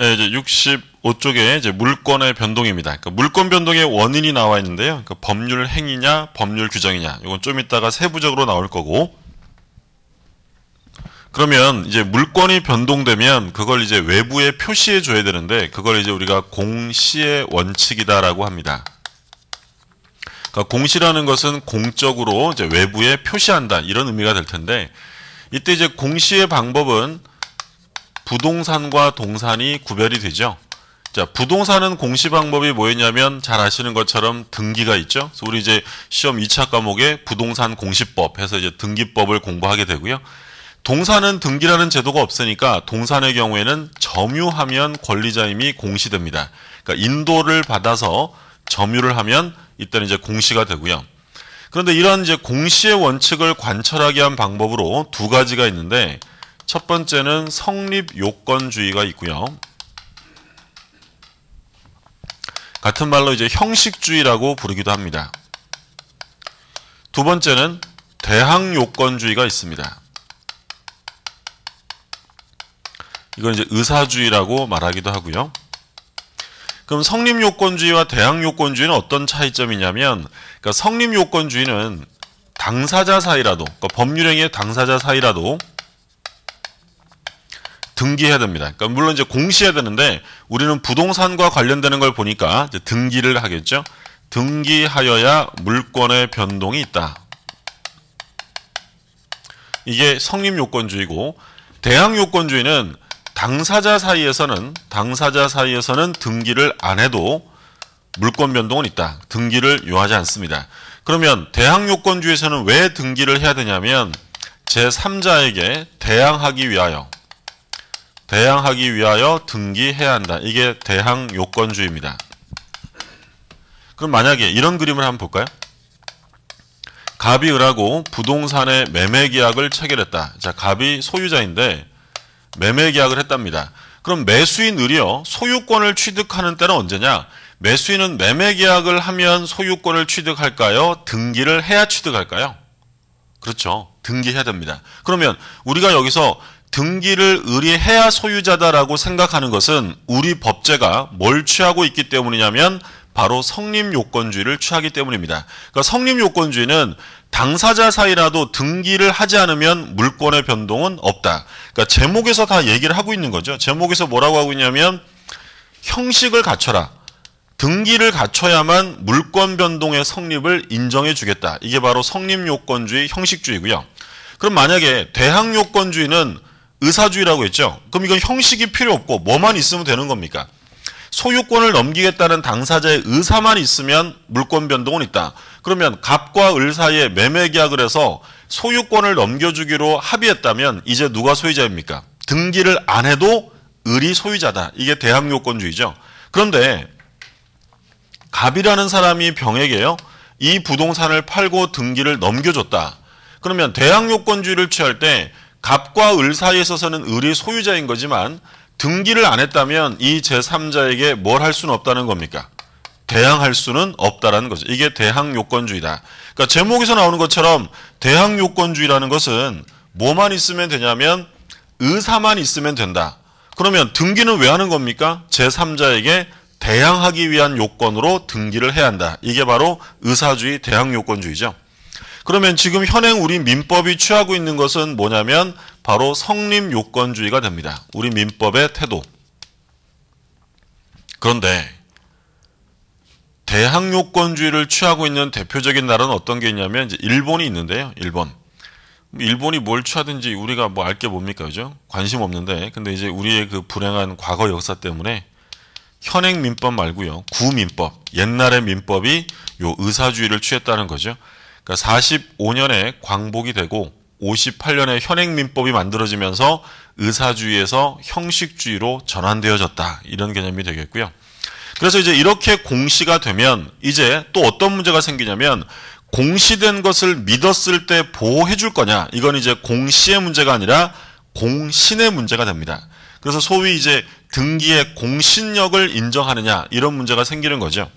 예, 이제 65쪽에 이제 물권의 변동입니다. 그 물권 변동의 원인이 나와 있는데요. 그 법률 행위냐, 법률 규정이냐. 이건 좀 이따가 세부적으로 나올 거고. 그러면 이제 물권이 변동되면 그걸 이제 외부에 표시해 줘야 되는데 그걸 이제 우리가 공시의 원칙이다라고 합니다. 그러니까 공시라는 것은 공적으로 이제 외부에 표시한다 이런 의미가 될 텐데 이때 이제 공시의 방법은 부동산과 동산이 구별이 되죠. 자, 부동산은 공시 방법이 뭐였냐면 잘 아시는 것처럼 등기가 있죠. 그래서 우리 이제 시험 2차 과목에 부동산 공시법 해서 이제 등기법을 공부하게 되고요. 동산은 등기라는 제도가 없으니까 동산의 경우에는 점유하면 권리자임이 공시됩니다. 그러니까 인도를 받아서 점유를 하면 이때는 이제 공시가 되고요. 그런데 이런 이제 공시의 원칙을 관철하게 한 방법으로 두 가지가 있는데 첫 번째는 성립 요건주의가 있고요. 같은 말로 이제 형식주의라고 부르기도 합니다. 두 번째는 대항 요건주의가 있습니다. 이건 이제 의사주의라고 말하기도 하고요. 그럼 성립 요건주의와 대항 요건주의는 어떤 차이점이냐면 그러니까 성립 요건주의는 당사자 사이라도 그러니까 법률행위의 당사자 사이라도 등기해야 됩니다. 그러니까 물론 이제 공시해야 되는데 우리는 부동산과 관련되는 걸 보니까 등기를 하겠죠. 등기하여야 물권의 변동이 있다. 이게 성립 요건주의고 대항 요건주의는 당사자 사이에서는 당사자 사이에서는 등기를 안 해도 물권 변동은 있다. 등기를 요하지 않습니다. 그러면 대항 요건주의에서는 왜 등기를 해야 되냐면 제3자에게 대항하기 위하여 대항하기 위하여 등기해야 한다. 이게 대항 요건주의입니다. 그럼 만약에 이런 그림을 한번 볼까요? 갑이 을하고 부동산의 매매 계약을 체결했다. 자, 갑이 소유자인데 매매 계약을 했답니다. 그럼 매수인 을이요. 소유권을 취득하는 때는 언제냐? 매수인은 매매 계약을 하면 소유권을 취득할까요? 등기를 해야 취득할까요? 그렇죠. 등기해야 됩니다. 그러면 우리가 여기서 등기를 의뢰해야 소유자다라고 생각하는 것은 우리 법제가 뭘 취하고 있기 때문이냐면 바로 성립요건주의를 취하기 때문입니다. 그러니까 성립요건주의는 당사자 사이라도 등기를 하지 않으면 물권의 변동은 없다. 그러니까 제목에서 다 얘기를 하고 있는 거죠. 제목에서 뭐라고 하고 있냐면 형식을 갖춰라. 등기를 갖춰야만 물권 변동의 성립을 인정해 주겠다. 이게 바로 성립요건주의 형식주의고요. 그럼 만약에 대항요건주의는 의사주의라고 했죠. 그럼 이건 형식이 필요 없고 뭐만 있으면 되는 겁니까? 소유권을 넘기겠다는 당사자의 의사만 있으면 물권 변동은 있다. 그러면 갑과 을 사이에 매매 계약을 해서 소유권을 넘겨주기로 합의했다면 이제 누가 소유자입니까? 등기를 안 해도 을이 소유자다. 이게 대항 요건주의죠. 그런데 갑이라는 사람이 병에게요. 이 부동산을 팔고 등기를 넘겨줬다. 그러면 대항 요건주의를 취할 때 갑과 을 사이에 있어서는 을이 소유자인 거지만 등기를 안 했다면 이 제3자에게 뭘 할 수는 없다는 겁니까? 대항할 수는 없다라는 거죠. 이게 대항 요건주의다. 그러니까 제목에서 나오는 것처럼 대항 요건주의라는 것은 뭐만 있으면 되냐면 의사만 있으면 된다. 그러면 등기는 왜 하는 겁니까? 제3자에게 대항하기 위한 요건으로 등기를 해야 한다. 이게 바로 의사주의 대항 요건주의죠. 그러면 지금 현행 우리 민법이 취하고 있는 것은 뭐냐면 바로 성립 요건주의가 됩니다. 우리 민법의 태도. 그런데 대항 요건주의를 취하고 있는 대표적인 나라는 어떤 게 있냐면 이제 일본이 있는데요. 일본. 뭐 일본이 뭘 취하든지 우리가 뭐 알 게 뭡니까, 그죠? 관심 없는데. 근데 이제 우리의 그 불행한 과거 역사 때문에 현행 민법 말고요. 구민법, 옛날의 민법이 요 의사주의를 취했다는 거죠. 그러니까 45년에 광복이 되고 58년에 현행민법이 만들어지면서 의사주의에서 형식주의로 전환되어졌다. 이런 개념이 되겠고요. 그래서 이제 이렇게 공시가 되면 이제 또 어떤 문제가 생기냐면 공시된 것을 믿었을 때 보호해 줄 거냐. 이건 이제 공시의 문제가 아니라 공신의 문제가 됩니다. 그래서 소위 이제 등기의 공신력을 인정하느냐 이런 문제가 생기는 거죠.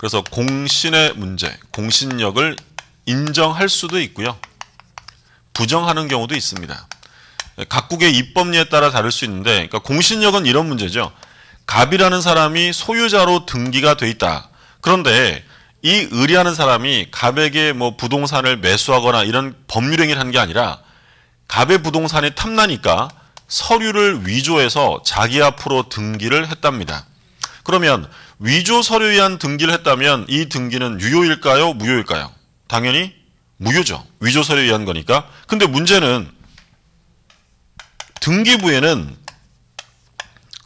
그래서 공신의 문제, 공신력을 인정할 수도 있고요. 부정하는 경우도 있습니다. 각국의 입법리에 따라 다를 수 있는데 그러니까 공신력은 이런 문제죠. 갑이라는 사람이 소유자로 등기가 돼 있다. 그런데 이의리하는 사람이 갑에게 뭐 부동산을 매수하거나 이런 법률행위를 한 게 아니라 갑의 부동산이 탐나니까 서류를 위조해서 자기 앞으로 등기를 했답니다. 그러면 위조 서류에 의한 등기를 했다면 이 등기는 유효일까요? 무효일까요? 당연히 무효죠. 위조 서류에 의한 거니까. 근데 문제는 등기부에는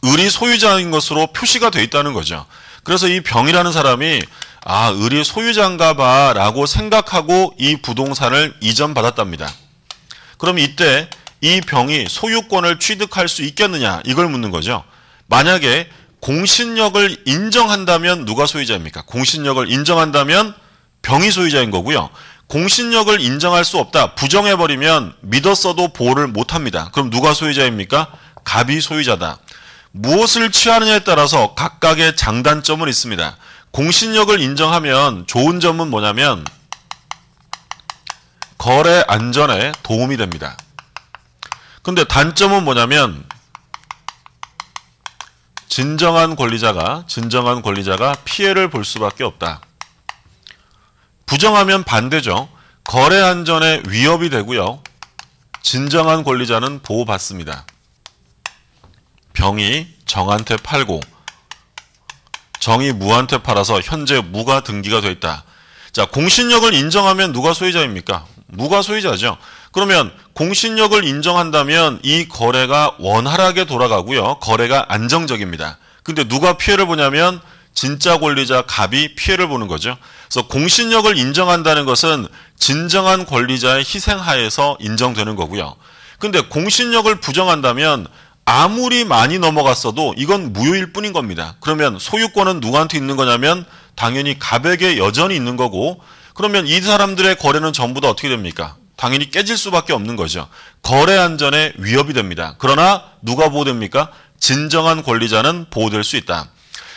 을이 소유자인 것으로 표시가 되어 있다는 거죠. 그래서 이 병이라는 사람이 아, 을이 소유자인가 봐 라고 생각하고 이 부동산을 이전받았답니다. 그럼 이때 이 병이 소유권을 취득할 수 있겠느냐 이걸 묻는 거죠. 만약에 공신력을 인정한다면 누가 소유자입니까? 공신력을 인정한다면 병이 소유자인 거고요. 공신력을 인정할 수 없다. 부정해버리면 믿었어도 보호를 못합니다. 그럼 누가 소유자입니까? 갑이 소유자다. 무엇을 취하느냐에 따라서 각각의 장단점은 있습니다. 공신력을 인정하면 좋은 점은 뭐냐면 거래 안전에 도움이 됩니다. 근데 단점은 뭐냐면 진정한 권리자가 진정한 권리자가 피해를 볼 수밖에 없다. 부정하면 반대죠. 거래 안전에 위협이 되고요. 진정한 권리자는 보호받습니다. 병이 정한테 팔고 정이 무한테 팔아서 현재 무가 등기가 되어 있다. 자, 공신력을 인정하면 누가 소유자입니까? 무가 소유자죠. 그러면 공신력을 인정한다면 이 거래가 원활하게 돌아가고요. 거래가 안정적입니다. 근데 누가 피해를 보냐면 진짜 권리자 갑이 피해를 보는 거죠. 그래서 공신력을 인정한다는 것은 진정한 권리자의 희생하에서 인정되는 거고요. 근데 공신력을 부정한다면 아무리 많이 넘어갔어도 이건 무효일 뿐인 겁니다. 그러면 소유권은 누구한테 있는 거냐면 당연히 갑에게 여전히 있는 거고 그러면 이 사람들의 거래는 전부 다 어떻게 됩니까? 당연히 깨질 수밖에 없는 거죠. 거래 안전에 위협이 됩니다. 그러나 누가 보호됩니까? 진정한 권리자는 보호될 수 있다.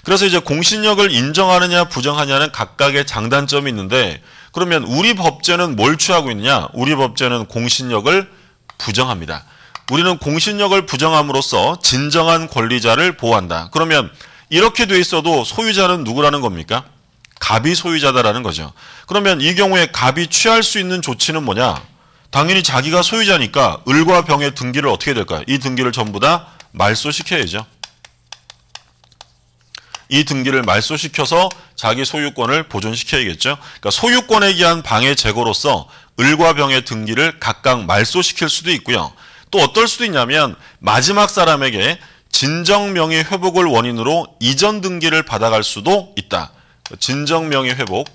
그래서 이제 공신력을 인정하느냐 부정하냐는 각각의 장단점이 있는데 그러면 우리 법제는 뭘 취하고 있느냐? 우리 법제는 공신력을 부정합니다. 우리는 공신력을 부정함으로써 진정한 권리자를 보호한다. 그러면 이렇게 돼 있어도 소유자는 누구라는 겁니까? 갑이 소유자다라는 거죠. 그러면 이 경우에 갑이 취할 수 있는 조치는 뭐냐? 당연히 자기가 소유자니까 을과 병의 등기를 어떻게 될까요? 이 등기를 전부 다 말소시켜야죠. 이 등기를 말소시켜서 자기 소유권을 보존시켜야겠죠. 그러니까 소유권에 의한 방해 제거로서 을과 병의 등기를 각각 말소시킬 수도 있고요. 또 어떨 수도 있냐면 마지막 사람에게 진정명의 회복을 원인으로 이전 등기를 받아갈 수도 있다. 진정 명예 회복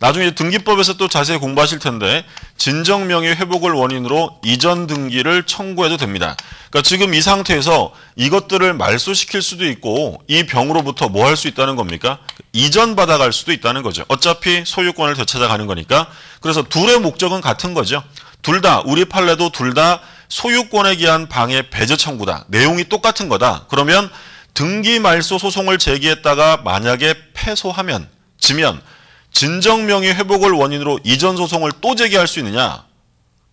나중에 등기법에서 또 자세히 공부하실 텐데 진정 명예 회복을 원인으로 이전 등기를 청구해도 됩니다. 그러니까 지금 이 상태에서 이것들을 말소시킬 수도 있고 이 병으로부터 뭐 할 수 있다는 겁니까? 이전 받아갈 수도 있다는 거죠. 어차피 소유권을 되찾아가는 거니까. 그래서 둘의 목적은 같은 거죠. 둘 다 우리 판례도 둘 다 소유권에 기한 방해 배제 청구다. 내용이 똑같은 거다. 그러면 등기 말소 소송을 제기했다가 만약에 패소하면 지면 진정 명의 회복을 원인으로 이전 소송을 또 제기할 수 있느냐?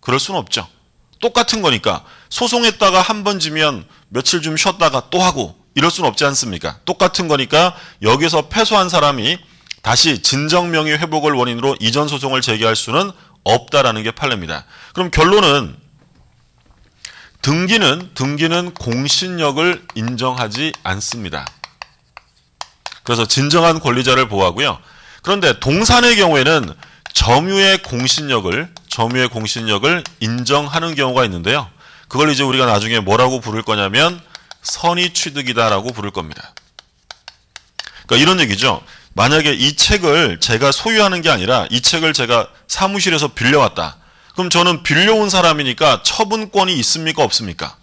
그럴 순 없죠. 똑같은 거니까 소송했다가 한 번 지면 며칠 좀 쉬었다가 또 하고 이럴 순 없지 않습니까? 똑같은 거니까 여기서 패소한 사람이 다시 진정 명의 회복을 원인으로 이전 소송을 제기할 수는 없다라는 게 판례입니다. 그럼 결론은 등기는 등기는 공신력을 인정하지 않습니다. 그래서 진정한 권리자를 보호하고요. 그런데 동산의 경우에는 점유의 공신력을 점유의 공신력을 인정하는 경우가 있는데요. 그걸 이제 우리가 나중에 뭐라고 부를 거냐면 선의 취득이다라고 부를 겁니다. 그러니까 이런 얘기죠. 만약에 이 책을 제가 소유하는 게 아니라 이 책을 제가 사무실에서 빌려왔다. 그럼 저는 빌려온 사람이니까 처분권이 있습니까? 없습니까?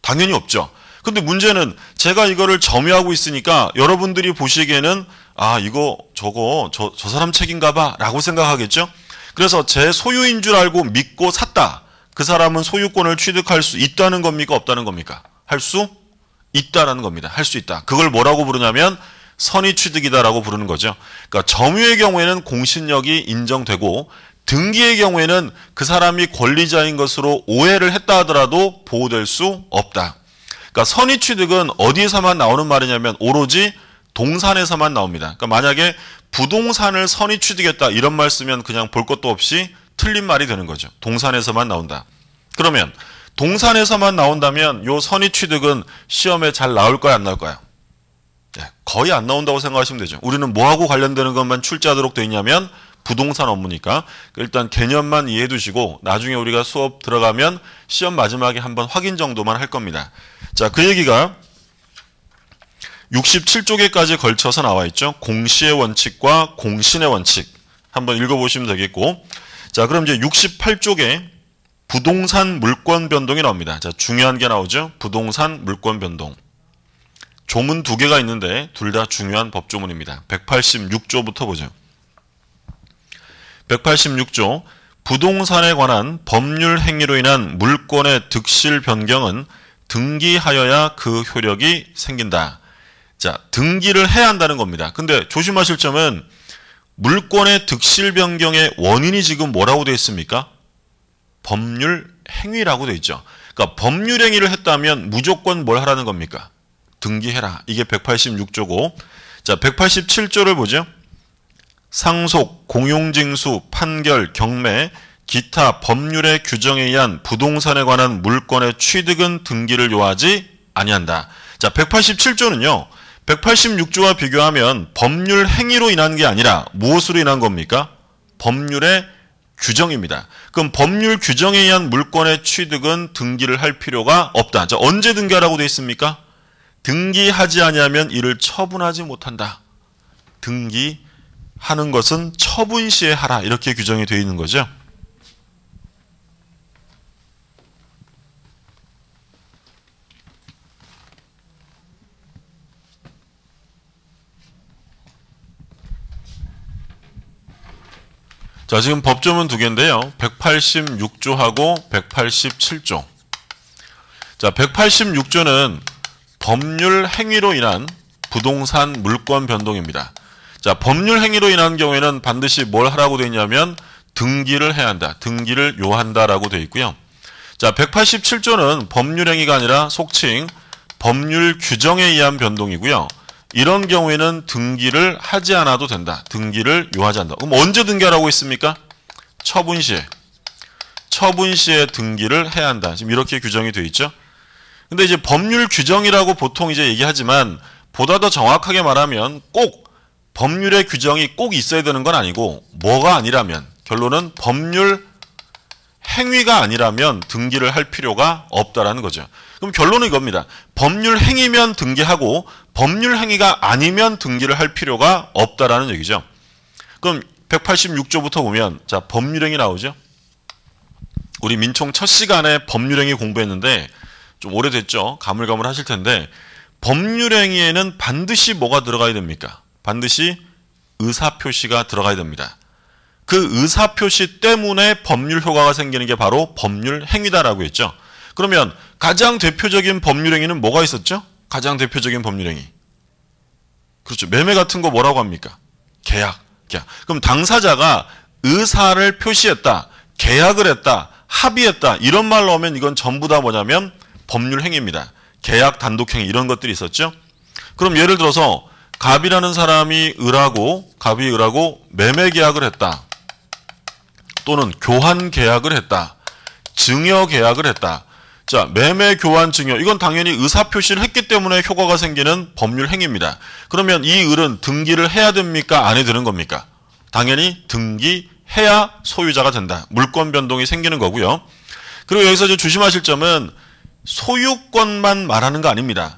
당연히 없죠. 근데 문제는 제가 이거를 점유하고 있으니까 여러분들이 보시기에는 아, 이거 저거 저, 저 사람 책인가 봐 라고 생각하겠죠? 그래서 제 소유인 줄 알고 믿고 샀다. 그 사람은 소유권을 취득할 수 있다는 겁니까? 없다는 겁니까? 할 수 있다라는 겁니다. 할 수 있다. 그걸 뭐라고 부르냐면 선의 취득이다라고 부르는 거죠. 그러니까 점유의 경우에는 공신력이 인정되고 등기의 경우에는 그 사람이 권리자인 것으로 오해를 했다 하더라도 보호될 수 없다. 그러니까 선의 취득은 어디에서만 나오는 말이냐면 오로지 동산에서만 나옵니다. 그러니까 만약에 부동산을 선의 취득했다 이런 말 쓰면 그냥 볼 것도 없이 틀린 말이 되는 거죠. 동산에서만 나온다. 그러면 동산에서만 나온다면 요 선의 취득은 시험에 잘 나올 까요안 나올 거야? 예, 거의 안 나온다고 생각하시면 되죠. 우리는 뭐하고 관련되는 것만 출제하도록 되어 있냐면 부동산 업무니까 일단 개념만 이해해 두시고 나중에 우리가 수업 들어가면 시험 마지막에 한번 확인 정도만 할 겁니다. 자, 그 얘기가 6 7쪽에까지 걸쳐서 나와 있죠. 공시의 원칙과 공신의 원칙. 한번 읽어보시면 되겠고. 자, 그럼 이제 6 8쪽에 부동산 물권 변동이 나옵니다. 자, 중요한 게 나오죠. 부동산 물권 변동. 조문 두 개가 있는데 둘 다 중요한 법조문입니다. 186조부터 보죠. 186조 부동산에 관한 법률 행위로 인한 물권의 득실 변경은 등기하여야 그 효력이 생긴다. 자, 등기를 해야 한다는 겁니다. 근데 조심하실 점은 물권의 득실 변경의 원인이 지금 뭐라고 되어 있습니까? 법률 행위라고 되어 있죠. 그러니까 법률 행위를 했다면 무조건 뭘 하라는 겁니까? 등기해라. 이게 186조고. 자, 187조를 보죠. 상속, 공용징수, 판결, 경매, 기타 법률의 규정에 의한 부동산에 관한 물권의 취득은 등기를 요하지 아니한다. 자, 187조는요. 186조와 비교하면 법률 행위로 인한 게 아니라 무엇으로 인한 겁니까? 법률의 규정입니다. 그럼 법률 규정에 의한 물권의 취득은 등기를 할 필요가 없다. 자, 언제 등기하라고 되어 있습니까? 등기하지 아니하면 이를 처분하지 못한다. 등기 하는 것은 처분 시에 하라 이렇게 규정이 되어 있는 거죠. 자, 지금 법조문 두 개인데요. 186조하고 187조. 자, 186조는 법률 행위로 인한 부동산 물권 변동입니다. 자, 법률 행위로 인한 경우에는 반드시 뭘 하라고 되어 있냐면 등기를 해야 한다. 등기를 요한다라고 되어 있고요. 자, 187조는 법률 행위가 아니라 속칭 법률 규정에 의한 변동이고요. 이런 경우에는 등기를 하지 않아도 된다. 등기를 요하지 않다. 그럼 언제 등기하라고 있습니까? 처분 시에. 처분 시에 등기를 해야 한다. 지금 이렇게 규정이 되어 있죠. 근데 이제 법률 규정이라고 보통 이제 얘기하지만 보다 더 정확하게 말하면 꼭 법률의 규정이 꼭 있어야 되는 건 아니고 뭐가 아니라면 결론은 법률 행위가 아니라면 등기를 할 필요가 없다라는 거죠. 그럼 결론은 이겁니다. 법률 행위면 등기하고 법률 행위가 아니면 등기를 할 필요가 없다라는 얘기죠. 그럼 186조부터 보면 자 법률행위 나오죠. 우리 민총 첫 시간에 법률행위 공부했는데 좀 오래됐죠. 가물가물 하실 텐데 법률행위에는 반드시 뭐가 들어가야 됩니까? 반드시 의사표시가 들어가야 됩니다. 그 의사표시 때문에 법률 효과가 생기는 게 바로 법률 행위다라고 했죠. 그러면 가장 대표적인 법률 행위는 뭐가 있었죠? 가장 대표적인 법률 행위. 그렇죠. 매매 같은 거 뭐라고 합니까? 계약. 계약. 그럼 당사자가 의사를 표시했다. 계약을 했다. 합의했다. 이런 말 나오면 이건 전부 다 뭐냐면 법률 행위입니다. 계약 단독 행위 이런 것들이 있었죠. 그럼 예를 들어서 갑이라는 사람이 을하고 갑이 을하고 매매 계약을 했다. 또는 교환 계약을 했다. 증여 계약을 했다. 자, 매매, 교환, 증여. 이건 당연히 의사표시를 했기 때문에 효과가 생기는 법률 행위입니다. 그러면 이 을은 등기를 해야 됩니까? 안 해드는 겁니까? 당연히 등기해야 소유자가 된다. 물권 변동이 생기는 거고요. 그리고 여기서 좀 조심하실 점은 소유권만 말하는 거 아닙니다.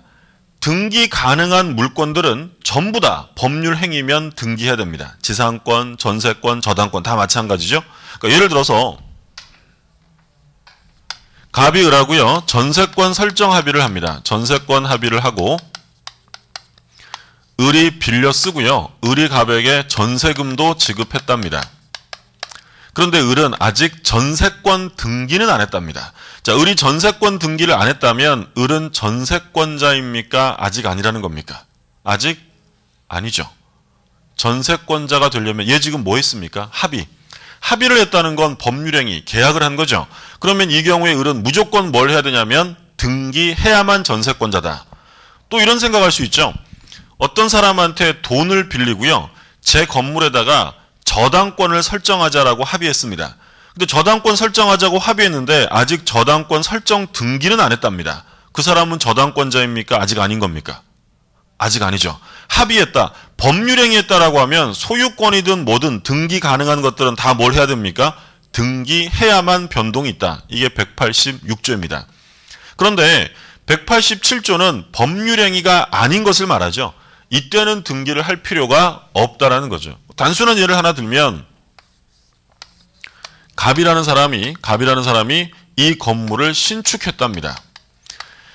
등기 가능한 물건들은 전부 다 법률 행위면 등기해야 됩니다. 지상권, 전세권, 저당권 다 마찬가지죠. 그러니까 예를 들어서 갑이을하고요. 전세권 설정 합의를 합니다. 전세권 합의를 하고 을이 빌려 쓰고요. 을이 갑에게 전세금도 지급했답니다. 그런데 을은 아직 전세권 등기는 안 했답니다. 자, 을이 전세권 등기를 안 했다면 을은 전세권자입니까? 아직 아니라는 겁니까? 아직 아니죠. 전세권자가 되려면 얘 지금 뭐 했습니까? 합의. 합의를 했다는 건 법률행위, 계약을 한 거죠. 그러면 이 경우에 을은 무조건 뭘 해야 되냐면 등기해야만 전세권자다. 또 이런 생각할 수 있죠. 어떤 사람한테 돈을 빌리고요. 제 건물에다가 저당권을 설정하자라고 합의했습니다. 근데 저당권 설정하자고 합의했는데 아직 저당권 설정 등기는 안 했답니다. 그 사람은 저당권자입니까? 아직 아닌 겁니까? 아직 아니죠. 합의했다. 법률행위했다라고 하면 소유권이든 뭐든 등기 가능한 것들은 다 뭘 해야 됩니까? 등기해야만 변동이 있다. 이게 186조입니다. 그런데 187조는 법률행위가 아닌 것을 말하죠. 이때는 등기를 할 필요가 없다라는 거죠. 단순한 예를 하나 들면 갑이라는 사람이 갑이라는 사람이 이 건물을 신축했답니다.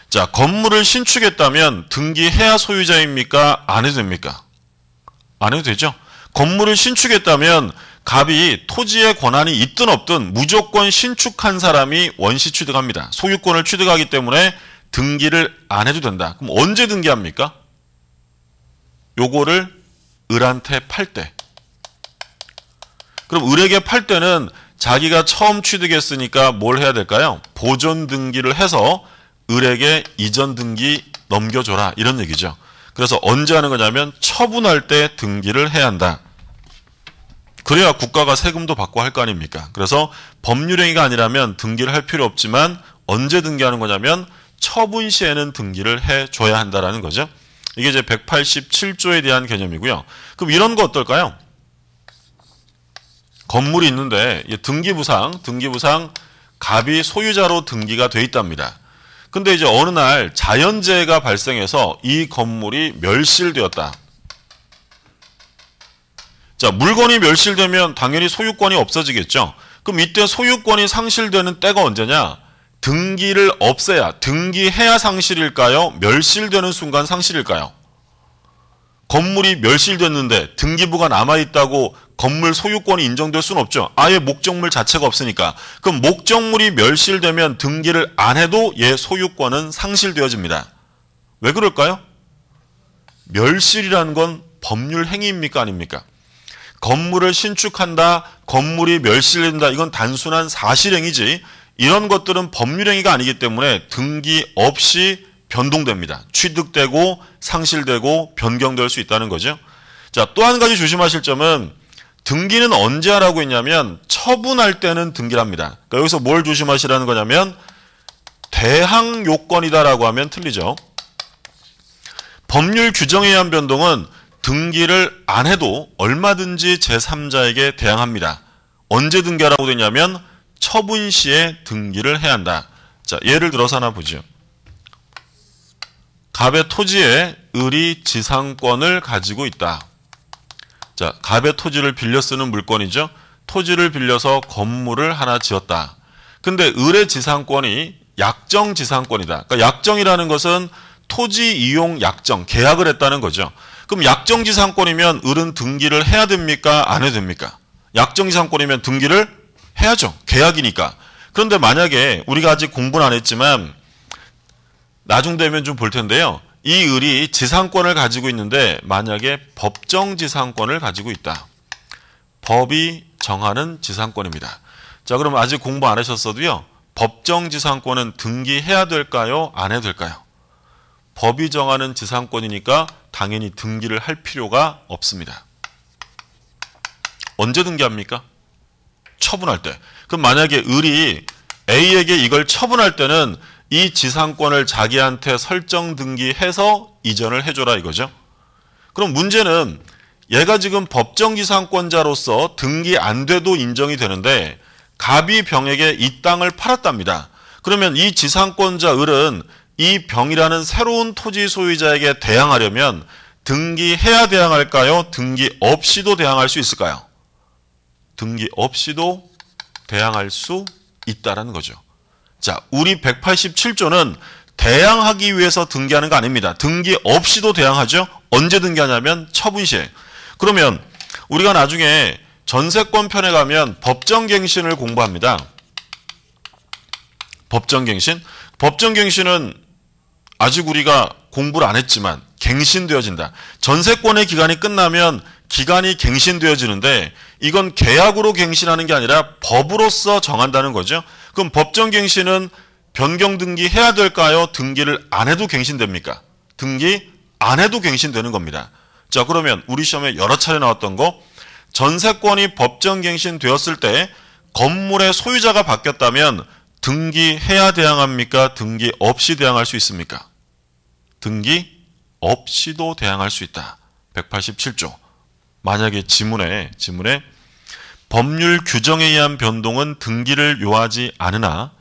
자, 건물을 신축했다면 등기해야 소유자입니까? 안 해도 됩니까? 안 해도 되죠. 건물을 신축했다면 갑이 토지의 권한이 있든 없든 무조건 신축한 사람이 원시 취득합니다. 소유권을 취득하기 때문에 등기를 안 해도 된다. 그럼 언제 등기합니까? 요거를 을한테 팔 때. 그럼 을에게 팔 때는 자기가 처음 취득했으니까 뭘 해야 될까요? 보존 등기를 해서 을에게 이전 등기 넘겨줘라 이런 얘기죠. 그래서 언제 하는 거냐면 처분할 때 등기를 해야 한다. 그래야 국가가 세금도 받고 할 거 아닙니까? 그래서 법률행위가 아니라면 등기를 할 필요 없지만 언제 등기하는 거냐면 처분 시에는 등기를 해줘야 한다라는 거죠. 이게 이제 187조에 대한 개념이고요. 그럼 이런 거 어떨까요? 건물이 있는데 등기부상, 등기부상 갑이 소유자로 등기가 돼 있답니다. 근데 이제 어느 날 자연재해가 발생해서 이 건물이 멸실되었다. 자, 물건이 멸실되면 당연히 소유권이 없어지겠죠. 그럼 이때 소유권이 상실되는 때가 언제냐? 등기를 없애야 등기해야 상실일까요? 멸실되는 순간 상실일까요? 건물이 멸실됐는데 등기부가 남아있다고 건물 소유권이 인정될 수는 없죠. 아예 목적물 자체가 없으니까. 그럼 목적물이 멸실되면 등기를 안 해도 얘 소유권은 상실되어집니다. 왜 그럴까요? 멸실이라는 건 법률 행위입니까? 아닙니까? 건물을 신축한다, 건물이 멸실된다 이건 단순한 사실행위지 이런 것들은 법률행위가 아니기 때문에 등기 없이 변동됩니다. 취득되고 상실되고 변경될 수 있다는 거죠. 자, 또 한 가지 조심하실 점은 등기는 언제 하라고 했냐면 처분할 때는 등기랍니다 그러니까 여기서 뭘 조심하시라는 거냐면 대항 요건이다라고 하면 틀리죠. 법률 규정에 의한 변동은 등기를 안 해도 얼마든지 제3자에게 대항합니다. 언제 등기하라고 되냐면 처분 시에 등기를 해야 한다. 자, 예를 들어서 하나 보죠. 갑의 토지에 을이 지상권을 가지고 있다. 자, 갑의 토지를 빌려 쓰는 물건이죠. 토지를 빌려서 건물을 하나 지었다. 근데 을의 지상권이 약정 지상권이다. 그러니까 약정이라는 것은 토지 이용 약정, 계약을 했다는 거죠. 그럼 약정 지상권이면 을은 등기를 해야 됩니까? 안 해야 됩니까? 약정 지상권이면 등기를 해야죠. 계약이니까. 그런데 만약에 우리가 아직 공부는 안 했지만 나중 되면 좀 볼 텐데요. 이 을이 지상권을 가지고 있는데 만약에 법정 지상권을 가지고 있다. 법이 정하는 지상권입니다. 자, 그럼 아직 공부 안 하셨어도요. 법정 지상권은 등기해야 될까요? 안 해도 될까요? 법이 정하는 지상권이니까 당연히 등기를 할 필요가 없습니다. 언제 등기합니까? 처분할 때. 그럼 만약에 을이 A에게 이걸 처분할 때는 이 지상권을 자기한테 설정 등기해서 이전을 해줘라 이거죠. 그럼 문제는 얘가 지금 법정지상권자로서 등기 안 돼도 인정이 되는데 갑이 병에게 이 땅을 팔았답니다. 그러면 이 지상권자 을은 이 병이라는 새로운 토지 소유자에게 대항하려면 등기해야 대항할까요? 등기 없이도 대항할 수 있을까요? 등기 없이도 대항할 수 있다라는 거죠. 자, 우리 187조는 대항하기 위해서 등기하는 거 아닙니다. 등기 없이도 대항하죠. 언제 등기하냐면 처분 시행 그러면 우리가 나중에 전세권 편에 가면 법정갱신을 공부합니다. 법정갱신. 법정갱신은 아직 우리가 공부를 안 했지만 갱신되어진다. 전세권의 기간이 끝나면 기간이 갱신되어지는데 이건 계약으로 갱신하는 게 아니라 법으로서 정한다는 거죠. 그럼 법정 갱신은 변경 등기 해야 될까요? 등기를 안 해도 갱신됩니까? 등기 안 해도 갱신되는 겁니다. 자 그러면 우리 시험에 여러 차례 나왔던 거 전세권이 법정 갱신되었을 때 건물의 소유자가 바뀌었다면 등기해야 대항합니까? 등기 없이 대항할 수 있습니까? 등기 없이도 대항할 수 있다. 187조. 만약에 지문에 지문에 법률 규정에 의한 변동은 등기를 요하지 않으나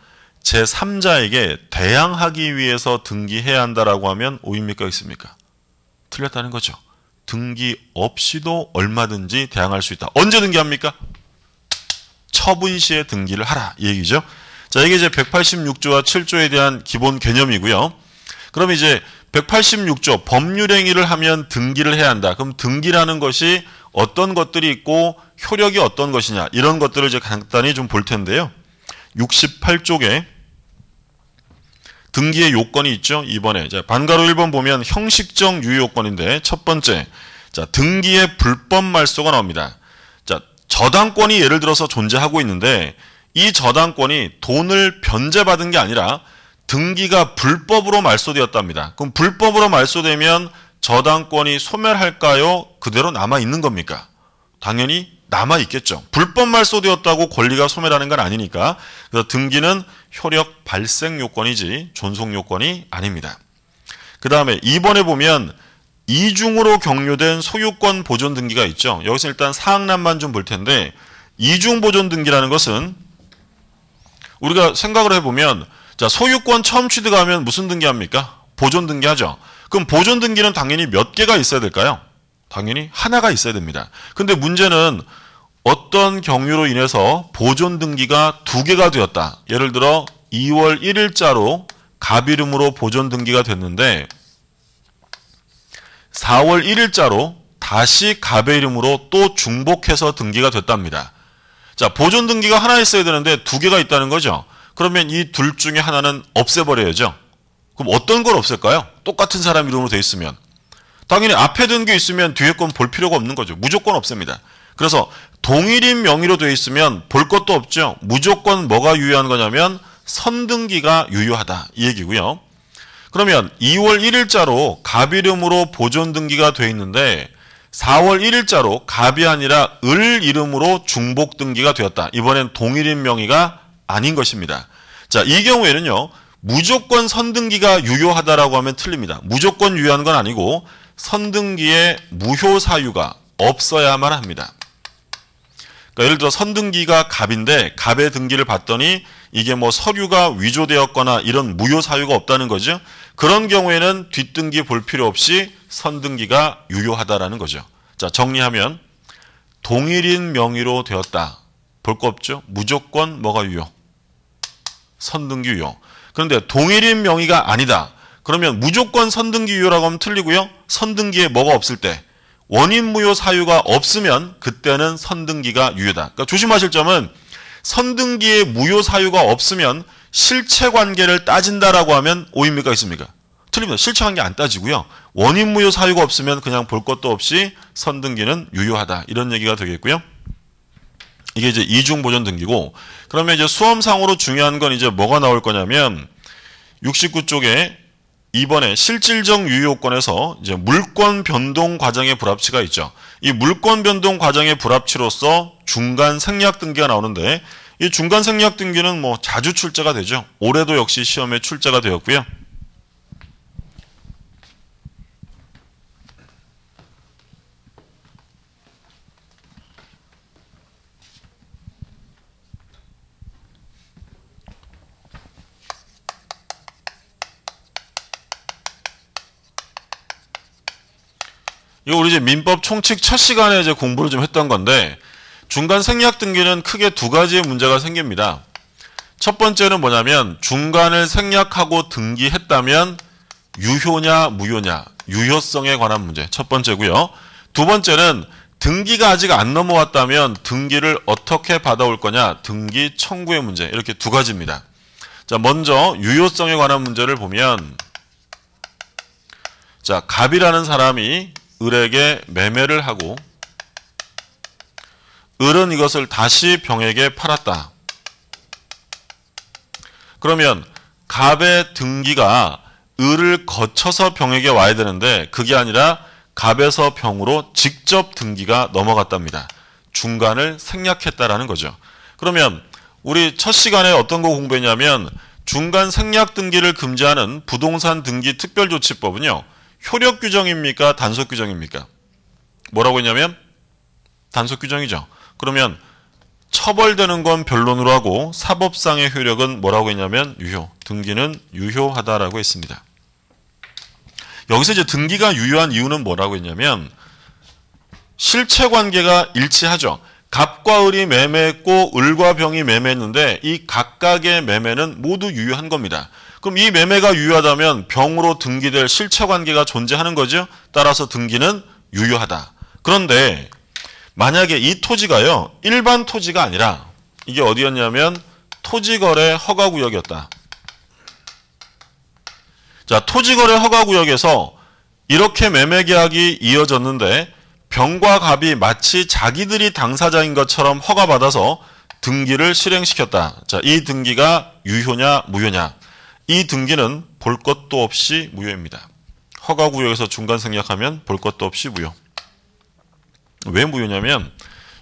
제3자에게 대항하기 위해서 등기해야 한다라고 하면 오입니까 있습니까? 틀렸다는 거죠. 등기 없이도 얼마든지 대항할 수 있다. 언제 등기합니까? 처분 시에 등기를 하라 이 얘기죠. 자 이게 이제 186조와 7조에 대한 기본 개념이고요. 그럼 이제 186조 법률 행위를 하면 등기를 해야 한다. 그럼 등기라는 것이 어떤 것들이 있고 효력이 어떤 것이냐 이런 것들을 이제 간단히 좀 볼 텐데요. 68쪽에 등기의 요건이 있죠. 이번에 반가로 1번 보면 형식적 유효 요건인데 첫 번째 자 등기의 불법 말소가 나옵니다. 자 저당권이 예를 들어서 존재하고 있는데 이 저당권이 돈을 변제받은 게 아니라 등기가 불법으로 말소되었답니다. 그럼 불법으로 말소되면 저당권이 소멸할까요? 그대로 남아 있는 겁니까? 당연히 남아 있겠죠. 불법 말소되었다고 권리가 소멸하는 건 아니니까. 그래서 등기는 효력 발생 요건이지 존속 요건이 아닙니다. 그 다음에 이번에 보면 이중으로 격료된 소유권 보존 등기가 있죠. 여기서 일단 사항란만 좀 볼 텐데 이중 보존 등기라는 것은 우리가 생각을 해보면 자 소유권 처음 취득하면 무슨 등기합니까? 보존 등기하죠. 그럼 보존 등기는 당연히 몇 개가 있어야 될까요? 당연히 하나가 있어야 됩니다. 근데 문제는 어떤 경유로 인해서 보존 등기가 두 개가 되었다. 예를 들어 2월 1일자로 갑이름으로 보존 등기가 됐는데 4월 1일자로 다시 갑의 이름으로 또 중복해서 등기가 됐답니다. 자, 보존 등기가 하나 있어야 되는데 두 개가 있다는 거죠. 그러면 이 둘 중에 하나는 없애버려야죠. 그럼 어떤 걸 없앨까요? 똑같은 사람 이름으로 돼 있으면 당연히 앞에 든게 있으면 뒤에 건 볼 필요가 없는 거죠. 무조건 없습니다. 그래서 동일인 명의로 돼 있으면 볼 것도 없죠. 무조건 뭐가 유효한 거냐면 선등기가 유효하다 이 얘기고요. 그러면 2월 1일자로 갑 이름으로 보존 등기가 돼 있는데 4월 1일자로 갑이 아니라 을 이름으로 중복 등기가 되었다. 이번엔 동일인 명의가 아닌 것입니다. 자, 이 경우에는요. 무조건 선등기가 유효하다라고 하면 틀립니다. 무조건 유효한 건 아니고 선등기에 무효 사유가 없어야만 합니다. 그러니까 예를 들어 선등기가 갑인데 갑의 등기를 봤더니 이게 뭐 서류가 위조되었거나 이런 무효 사유가 없다는 거죠. 그런 경우에는 뒷등기 볼 필요 없이 선등기가 유효하다라는 거죠. 자 정리하면 동일인 명의로 되었다. 볼 거 없죠. 무조건 뭐가 유효? 선등기 유효. 그런데 동일인 명의가 아니다. 그러면 무조건 선등기 유효라고 하면 틀리고요. 선등기에 뭐가 없을 때 원인 무효 사유가 없으면 그때는 선등기가 유효다. 그러니까 조심하실 점은 선등기에 무효 사유가 없으면 실체 관계를 따진다라고 하면 오입니까 있습니까? 틀립니다. 실체 관계 안 따지고요. 원인 무효 사유가 없으면 그냥 볼 것도 없이 선등기는 유효하다. 이런 얘기가 되겠고요. 이게 이제 이중 보존 등기고 그러면 이제 수험상으로 중요한 건 이제 뭐가 나올 거냐면 69쪽에 이번에 실질적 유효권에서 이제 물권 변동 과정의 불합치가 있죠. 이 물권 변동 과정의 불합치로서 중간 생략 등기가 나오는데 이 중간 생략 등기는 뭐 자주 출제가 되죠. 올해도 역시 시험에 출제가 되었고요. 이거 우리 이제 민법 총칙 첫 시간에 이제 공부를 좀 했던 건데 중간 생략 등기는 크게 두 가지의 문제가 생깁니다. 첫 번째는 뭐냐면 중간을 생략하고 등기했다면 유효냐 무효냐 유효성에 관한 문제 첫 번째고요. 두 번째는 등기가 아직 안 넘어왔다면 등기를 어떻게 받아올 거냐 등기 청구의 문제 이렇게 두 가지입니다. 자 먼저 유효성에 관한 문제를 보면 자 갑이라는 사람이 을에게 매매를 하고 을은 이것을 다시 병에게 팔았다. 그러면 갑의 등기가 을을 거쳐서 병에게 와야 되는데 그게 아니라 갑에서 병으로 직접 등기가 넘어갔답니다. 중간을 생략했다라는 거죠. 그러면 우리 첫 시간에 어떤 거 공부했냐면 중간 생략 등기를 금지하는 부동산 등기 특별조치법은요. 효력 규정입니까? 단속 규정입니까? 뭐라고 했냐면 단속 규정이죠. 그러면 처벌되는 건 변론으로 하고 사법상의 효력은 뭐라고 했냐면 유효. 등기는 유효하다라고 했습니다. 여기서 이제 등기가 유효한 이유는 뭐라고 했냐면 실체 관계가 일치하죠. 갑과 을이 매매했고 을과 병이 매매했는데 이 각각의 매매는 모두 유효한 겁니다. 그럼 이 매매가 유효하다면 병으로 등기될 실체관계가 존재하는 거죠. 따라서 등기는 유효하다. 그런데 만약에 이 토지가요. 일반 토지가 아니라 이게 어디였냐면 토지거래 허가구역이었다. 자, 토지거래 허가구역에서 이렇게 매매계약이 이어졌는데 병과 갑이 마치 자기들이 당사자인 것처럼 허가받아서 등기를 실행시켰다. 자, 이 등기가 유효냐 무효냐. 이 등기는 볼 것도 없이 무효입니다. 허가구역에서 중간 생략하면 볼 것도 없이 무효. 왜 무효냐면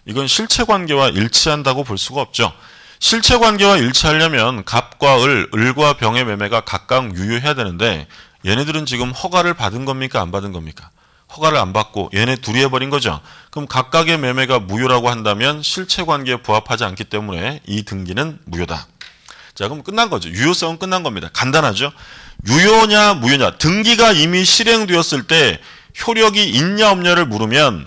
이건 실체관계와 일치한다고 볼 수가 없죠. 실체관계와 일치하려면 갑과 을, 을과 병의 매매가 각각 유효해야 되는데 얘네들은 지금 허가를 받은 겁니까 안 받은 겁니까? 허가를 안 받고 얘네 둘이 해버린 거죠. 그럼 각각의 매매가 무효라고 한다면 실체관계에 부합하지 않기 때문에 이 등기는 무효다. 자, 그럼 끝난 거죠. 유효성은 끝난 겁니다. 간단하죠? 유효냐, 무효냐. 등기가 이미 실행되었을 때 효력이 있냐, 없냐를 물으면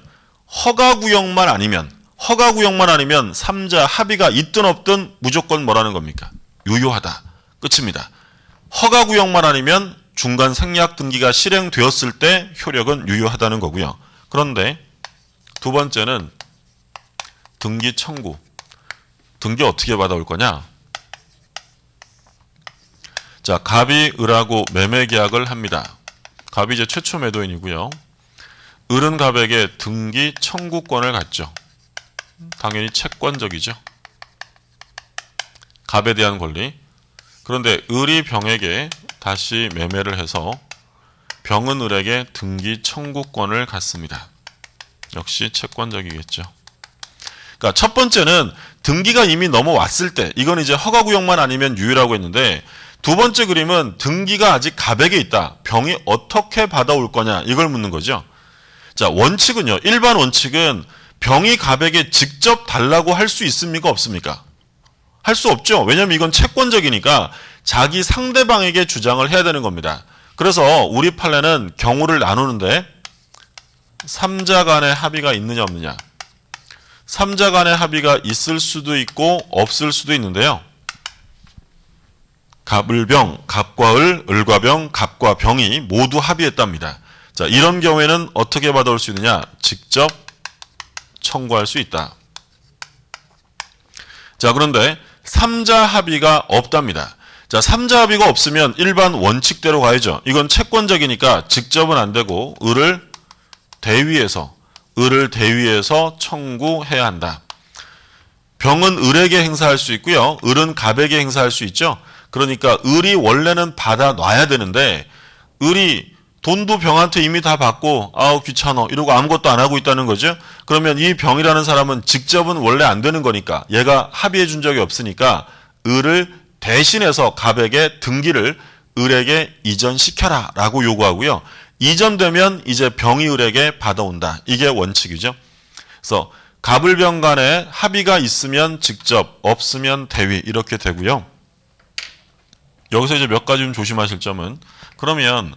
허가구역만 아니면, 허가구역만 아니면 3자 합의가 있든 없든 무조건 뭐라는 겁니까? 유효하다. 끝입니다. 허가구역만 아니면 중간 생략 등기가 실행되었을 때 효력은 유효하다는 거고요. 그런데 두 번째는 등기 청구. 등기 어떻게 받아올 거냐? 자, 갑이 을하고 매매 계약을 합니다. 갑이 이제 최초 매도인이고요. 을은 갑에게 등기 청구권을 갖죠. 당연히 채권적이죠. 갑에 대한 권리. 그런데 을이 병에게 다시 매매를 해서 병은 을에게 등기 청구권을 갖습니다. 역시 채권적이겠죠. 그러니까 첫 번째는 등기가 이미 넘어왔을 때 이건 이제 허가구역만 아니면 유효라고 했는데 두 번째 그림은 등기가 아직 가백에 있다. 병이 어떻게 받아올 거냐 이걸 묻는 거죠. 자 원칙은요. 일반 원칙은 병이 가백에 직접 달라고 할 수 있습니까 없습니까? 할 수 없죠. 왜냐하면 이건 채권적이니까 자기 상대방에게 주장을 해야 되는 겁니다. 그래서 우리 판례는 경우를 나누는데 3자 간의 합의가 있느냐 없느냐 3자 간의 합의가 있을 수도 있고 없을 수도 있는데요. 갑을병, 갑과을, 을과병, 갑과병이 모두 합의했답니다. 자, 이런 경우에는 어떻게 받아올 수 있느냐? 직접 청구할 수 있다. 자, 그런데 3자 합의가 없답니다. 자, 3자 합의가 없으면 일반 원칙대로 가야죠. 이건 채권적이니까 직접은 안 되고 을을 대위에서 을을 대위해서 청구해야 한다. 병은 을에게 행사할 수 있고요. 을은 갑에게 행사할 수 있죠. 그러니까 을이 원래는 받아 놔야 되는데 을이 돈도 병한테 이미 다 받고 아우 귀찮어 이러고 아무것도 안 하고 있다는 거죠. 그러면 이 병이라는 사람은 직접은 원래 안 되는 거니까 얘가 합의해 준 적이 없으니까 을을 대신해서 갑에게 등기를 을에게 이전시켜라 라고 요구하고요. 이전되면 이제 병이 을에게 받아온다. 이게 원칙이죠. 그래서 갑을병 간에 합의가 있으면 직접 없으면 대위 이렇게 되고요. 여기서 이제 몇 가지 좀 조심하실 점은 그러면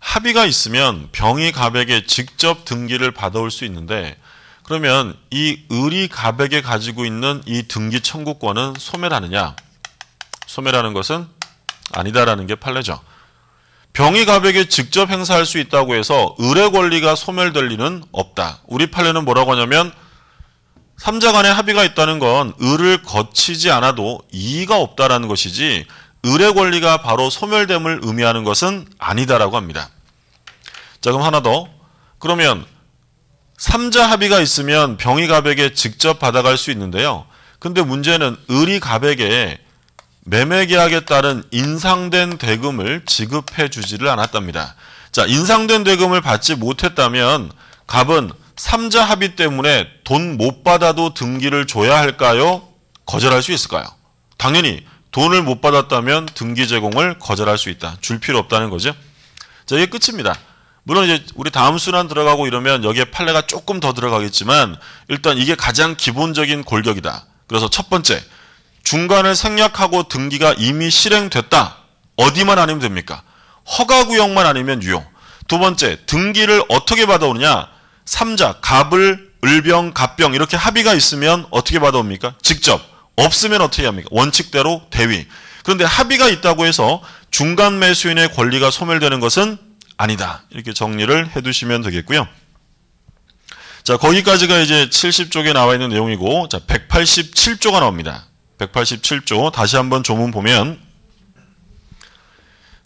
합의가 있으면 병이 갑에게 직접 등기를 받아올 수 있는데 그러면 이 을이 갑에게 가지고 있는 이 등기 청구권은 소멸하느냐? 소멸하는 것은 아니다라는 게 판례죠. 병이 갑에게 직접 행사할 수 있다고 해서 을의 권리가 소멸될 리는 없다. 우리 판례는 뭐라고 하냐면 삼자 간의 합의가 있다는 건 을을 거치지 않아도 이의가 없다라는 것이지 의뢰 권리가 바로 소멸됨을 의미하는 것은 아니다라고 합니다. 자, 그럼 하나 더. 그러면 삼자 합의가 있으면 병이 갑에게 직접 받아갈 수 있는데요. 근데 문제는 을이 갑에게 매매 계약에 따른 인상된 대금을 지급해 주지를 않았답니다. 자, 인상된 대금을 받지 못했다면 갑은 삼자 합의 때문에 돈 못 받아도 등기를 줘야 할까요? 거절할 수 있을까요? 당연히 돈을 못 받았다면 등기 제공을 거절할 수 있다. 줄 필요 없다는 거죠. 자, 이게 끝입니다. 물론 이제 우리 다음 순환 들어가고 이러면 여기에 판례가 조금 더 들어가겠지만 일단 이게 가장 기본적인 골격이다. 그래서 첫 번째, 중간을 생략하고 등기가 이미 실행됐다. 어디만 아니면 됩니까? 허가 구역만 아니면 유용. 두 번째, 등기를 어떻게 받아오느냐? 삼자, 갑을, 을병, 갑병 이렇게 합의가 있으면 어떻게 받아옵니까? 직접. 없으면 어떻게 합니까? 원칙대로 대위. 그런데 합의가 있다고 해서 중간 매수인의 권리가 소멸되는 것은 아니다. 이렇게 정리를 해두시면 되겠고요. 자, 거기까지가 이제 70쪽에 나와 있는 내용이고, 자, 187조가 나옵니다. 187조. 다시 한번 조문 보면,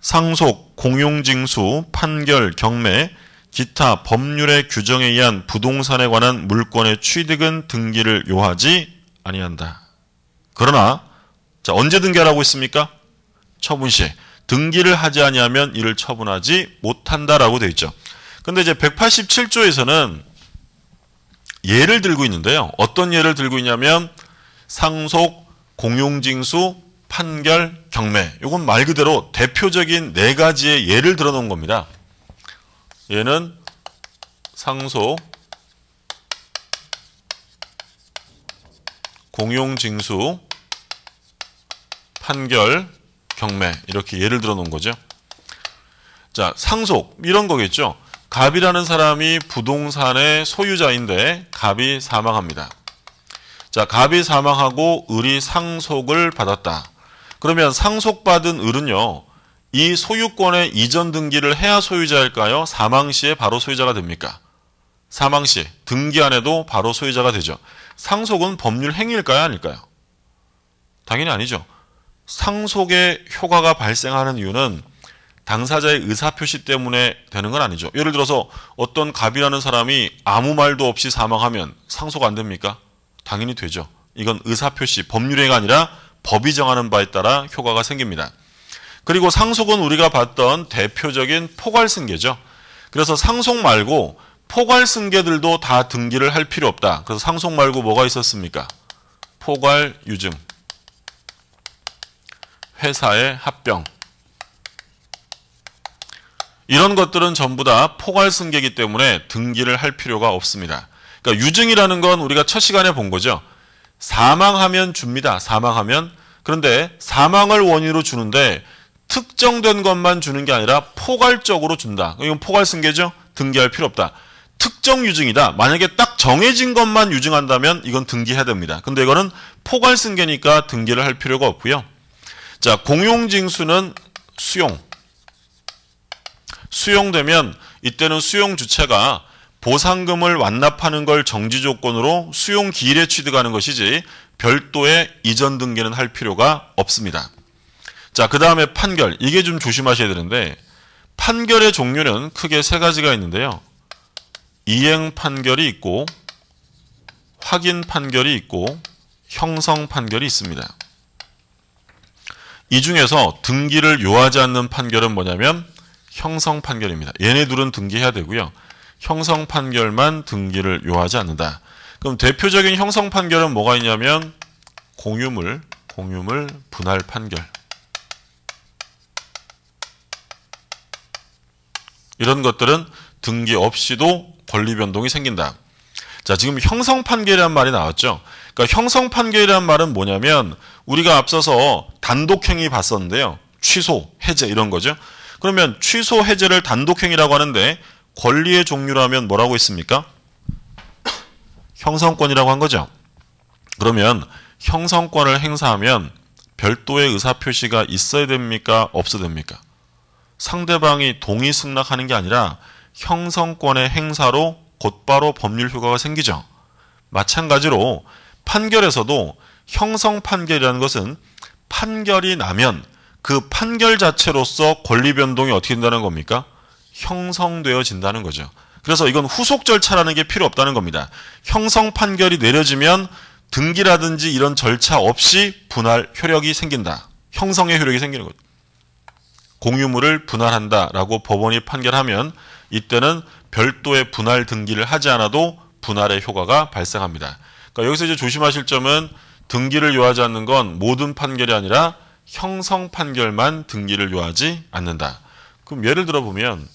상속, 공용징수, 판결, 경매, 기타 법률의 규정에 의한 부동산에 관한 물권의 취득은 등기를 요하지 아니한다. 그러나 자, 언제 등기하라고 있습니까? 처분 시 등기를 하지 아니하면 이를 처분하지 못한다라고 되어 있죠. 근데 이제 187조에서는 예를 들고 있는데요. 어떤 예를 들고 있냐면 상속, 공용징수, 판결, 경매. 이건 말 그대로 대표적인 네 가지의 예를 들어 놓은 겁니다. 얘는 상속, 공용징수, 판결, 경매 이렇게 예를 들어 놓은 거죠. 자, 상속 이런 거겠죠. 갑이라는 사람이 부동산의 소유자인데 갑이 사망합니다. 자, 갑이 사망하고 을이 상속을 받았다. 그러면 상속받은 을은요. 이 소유권의 이전 등기를 해야 소유자일까요? 사망 시에 바로 소유자가 됩니까? 사망 시 등기 안에도 바로 소유자가 되죠. 상속은 법률 행위일까요? 아닐까요? 당연히 아니죠. 상속의 효과가 발생하는 이유는 당사자의 의사표시 때문에 되는 건 아니죠. 예를 들어서 어떤 갑이라는 사람이 아무 말도 없이 사망하면 상속 안 됩니까? 당연히 되죠. 이건 의사표시, 법률행위가 아니라 법이 정하는 바에 따라 효과가 생깁니다. 그리고 상속은 우리가 봤던 대표적인 포괄승계죠. 그래서 상속 말고 포괄 승계들도 다 등기를 할 필요 없다. 그래서 상속 말고 뭐가 있었습니까? 포괄 유증, 회사의 합병 이런 것들은 전부 다 포괄 승계이기 때문에 등기를 할 필요가 없습니다. 그러니까 유증이라는 건 우리가 첫 시간에 본 거죠. 사망하면 줍니다. 사망하면 그런데 사망을 원인으로 주는데 특정된 것만 주는 게 아니라 포괄적으로 준다. 이건 포괄 승계죠. 등기할 필요 없다. 특정 유증이다. 만약에 딱 정해진 것만 유증한다면 이건 등기해야 됩니다. 근데 이거는 포괄 승계니까 등기를 할 필요가 없고요. 자, 공용징수는 수용. 수용되면 이때는 수용 주체가 보상금을 완납하는 걸 정지 조건으로 수용 기일에 취득하는 것이지 별도의 이전 등기는 할 필요가 없습니다. 자, 그 다음에 판결. 이게 좀 조심하셔야 되는데 판결의 종류는 크게 세 가지가 있는데요. 이행 판결이 있고 확인 판결이 있고 형성 판결이 있습니다. 이 중에서 등기를 요하지 않는 판결은 뭐냐면 형성 판결입니다. 얘네 둘은 등기해야 되고요. 형성 판결만 등기를 요하지 않는다. 그럼 대표적인 형성 판결은 뭐가 있냐면 공유물, 공유물 분할 판결. 이런 것들은 등기 없이도 권리 변동이 생긴다. 자, 지금 형성 판결이란 말이 나왔죠. 그러니까 형성 판결이란 말은 뭐냐면 우리가 앞서서 단독행위 봤었는데요. 취소, 해제 이런 거죠. 그러면 취소, 해제를 단독행위라고 하는데 권리의 종류라면 뭐라고 했습니까? 형성권이라고 한 거죠. 그러면 형성권을 행사하면 별도의 의사표시가 있어야 됩니까? 없어야 됩니까? 상대방이 동의 승낙하는 게 아니라 형성권의 행사로 곧바로 법률 효과가 생기죠. 마찬가지로 판결에서도 형성 판결이라는 것은 판결이 나면 그 판결 자체로서 권리 변동이 어떻게 된다는 겁니까? 형성되어진다는 거죠. 그래서 이건 후속 절차라는 게 필요 없다는 겁니다. 형성 판결이 내려지면 등기라든지 이런 절차 없이 분할 효력이 생긴다. 형성의 효력이 생기는 거죠. 공유물을 분할한다라고 법원이 판결하면 이때는 별도의 분할 등기를 하지 않아도 분할의 효과가 발생합니다. 그러니까 여기서 이제 조심하실 점은 등기를 요하지 않는 건 모든 판결이 아니라 형성 판결만 등기를 요하지 않는다. 그럼 예를 들어보면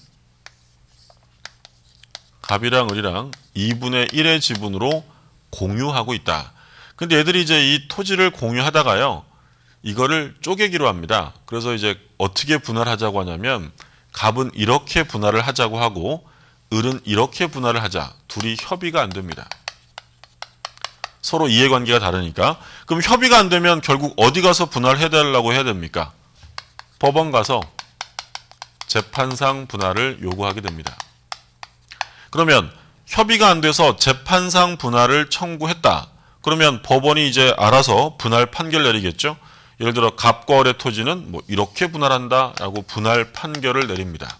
갑이랑 을이랑 2분의 1의 지분으로 공유하고 있다. 근데 얘들이 이제 이 토지를 공유하다가요. 이거를 쪼개기로 합니다. 그래서 이제 어떻게 분할하자고 하냐면 갑은 이렇게 분할을 하자고 하고 을은 이렇게 분할을 하자. 둘이 협의가 안 됩니다. 서로 이해관계가 다르니까. 그럼 협의가 안 되면 결국 어디 가서 분할해달라고 해야 됩니까? 법원 가서 재판상 분할을 요구하게 됩니다. 그러면 협의가 안 돼서 재판상 분할을 청구했다. 그러면 법원이 이제 알아서 분할 판결 내리겠죠? 예를 들어 갑과 을의 토지는 뭐 이렇게 분할한다라고 분할 판결을 내립니다.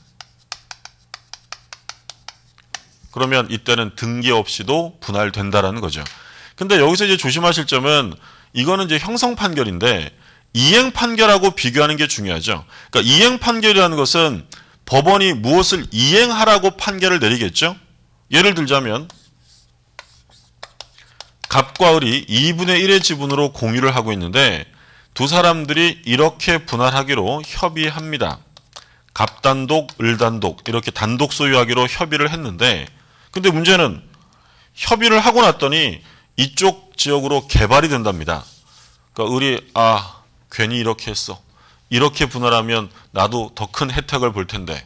그러면 이때는 등기 없이도 분할된다라는 거죠. 근데 여기서 이제 조심하실 점은 이거는 이제 형성 판결인데 이행 판결하고 비교하는 게 중요하죠. 그러니까 이행 판결이라는 것은 법원이 무엇을 이행하라고 판결을 내리겠죠. 예를 들자면 갑과 을이 2분의 1의 지분으로 공유를 하고 있는데 두 사람들이 이렇게 분할하기로 협의합니다. 갑단독, 을단독 이렇게 단독 소유하기로 협의를 했는데 근데 문제는 협의를 하고 났더니 이쪽 지역으로 개발이 된답니다. 그러니까 을이 아 괜히 이렇게 했어. 이렇게 분할하면 나도 더 큰 혜택을 볼 텐데.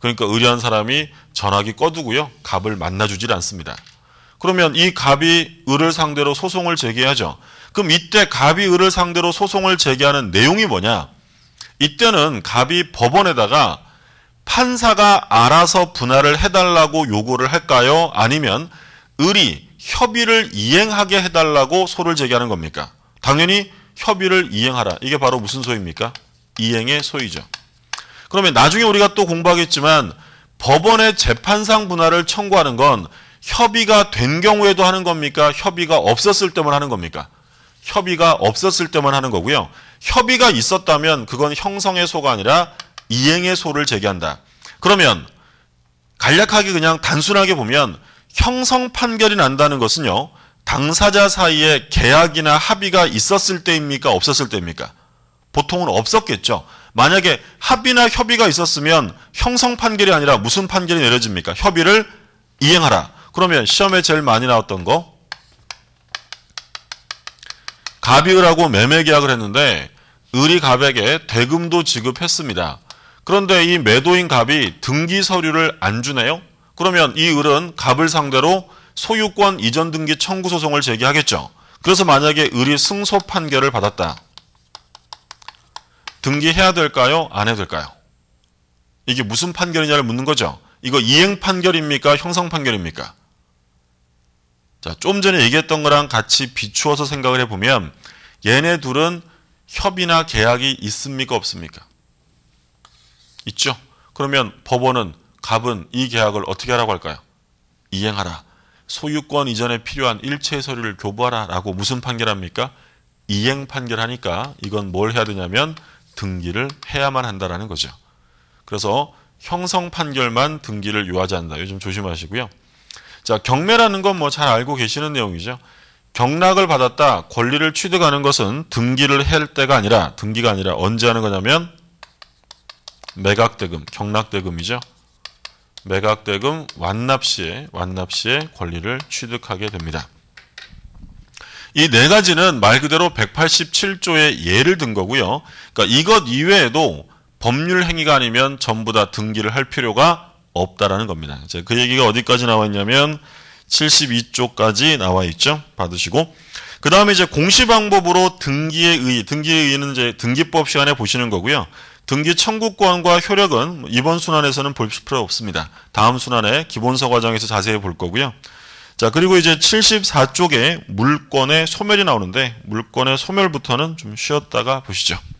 그러니까 의리한 사람이 전화기 꺼두고요. 갑을 만나주질 않습니다. 그러면 이 갑이 을을 상대로 소송을 제기하죠. 그럼 이때 갑이 을을 상대로 소송을 제기하는 내용이 뭐냐? 이때는 갑이 법원에다가 판사가 알아서 분할을 해달라고 요구를 할까요? 아니면 을이 협의를 이행하게 해달라고 소를 제기하는 겁니까? 당연히 협의를 이행하라. 이게 바로 무슨 소입니까? 이행의 소이죠. 그러면 나중에 우리가 또 공부하겠지만 법원의 재판상 분할을 청구하는 건 협의가 된 경우에도 하는 겁니까? 협의가 없었을 때만 하는 겁니까? 협의가 없었을 때만 하는 거고요. 협의가 있었다면 그건 형성의 소가 아니라 이행의 소를 제기한다. 그러면 간략하게 그냥 단순하게 보면 형성 판결이 난다는 것은요. 당사자 사이에 계약이나 합의가 있었을 때입니까? 없었을 때입니까? 보통은 없었겠죠. 만약에 합의나 협의가 있었으면 형성 판결이 아니라 무슨 판결이 내려집니까? 협의를 이행하라. 그러면 시험에 제일 많이 나왔던 거 갑이을하고 매매 계약을 했는데 을이 갑에게 대금도 지급했습니다. 그런데 이 매도인 갑이 등기 서류를 안 주네요. 그러면 이 을은 갑을 상대로 소유권 이전 등기 청구 소송을 제기하겠죠. 그래서 만약에 을이 승소 판결을 받았다. 등기해야 될까요? 안해도 될까요? 이게 무슨 판결이냐를 묻는 거죠. 이거 이행 판결입니까? 형성 판결입니까? 자, 좀 전에 얘기했던 거랑 같이 비추어서 생각을 해보면 얘네 둘은 협의나 계약이 있습니까? 없습니까? 있죠? 그러면 법원은 갑은 이 계약을 어떻게 하라고 할까요? 이행하라. 소유권 이전에 필요한 일체의 서류를 교부하라 라고 무슨 판결합니까? 이행 판결하니까 이건 뭘 해야 되냐면 등기를 해야만 한다라는 거죠. 그래서 형성 판결만 등기를 요하지 않는다. 요즘 조심하시고요. 자, 경매라는 건 뭐 잘 알고 계시는 내용이죠. 경락을 받았다, 권리를 취득하는 것은 등기를 할 때가 아니라, 등기가 아니라 언제 하는 거냐면, 매각대금, 경락대금이죠. 매각대금 완납 시에, 완납 시에 권리를 취득하게 됩니다. 이 네 가지는 말 그대로 187조의 예를 든 거고요. 그러니까 이것 이외에도 법률 행위가 아니면 전부 다 등기를 할 필요가 없다라는 겁니다. 그 얘기가 어디까지 나와 있냐면 72쪽까지 나와 있죠. 받으시고 그 다음에 이제 공시 방법으로 등기의 의, 등기의 의는 이제 등기법 시간에 보시는 거고요. 등기 청구권과 효력은 이번 순환에서는 볼 필요 없습니다. 다음 순환에 기본서 과정에서 자세히 볼 거고요. 자 그리고 이제 74쪽에 물권의 소멸이 나오는데 물권의 소멸부터는 좀 쉬었다가 보시죠.